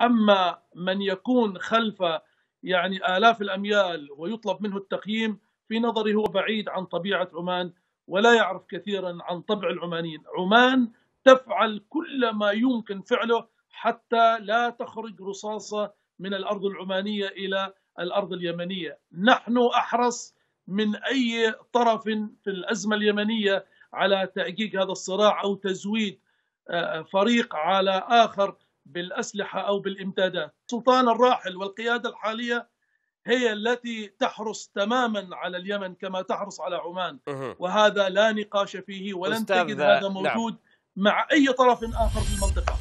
أما من يكون خلف يعني آلاف الأميال ويطلب منه التقييم في نظري هو بعيد عن طبيعة عمان ولا يعرف كثيرا عن طبع العمانيين عمان تفعل كل ما يمكن فعله حتى لا تخرج رصاصة من الأرض العمانية إلى الأرض اليمنية نحن أحرص من أي طرف في الأزمة اليمنية على تأجيج هذا الصراع أو تزويد آه، فريق على آخر بالاسلحه او بالامدادات. السلطان الراحل والقياده الحاليه هي التي تحرص تماما على اليمن كما تحرص على عمان وهذا لا نقاش فيه ولن تجد هذا نعم. موجود نعم. مع اي طرف اخر في المنطقه.